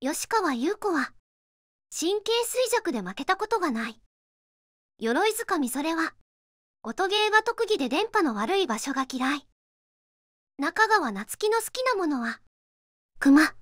吉川優子は神経衰弱で負けたことがない鎧塚みそれは音ゲーが特技で電波の悪い場所が嫌い中川夏樹の好きなものは熊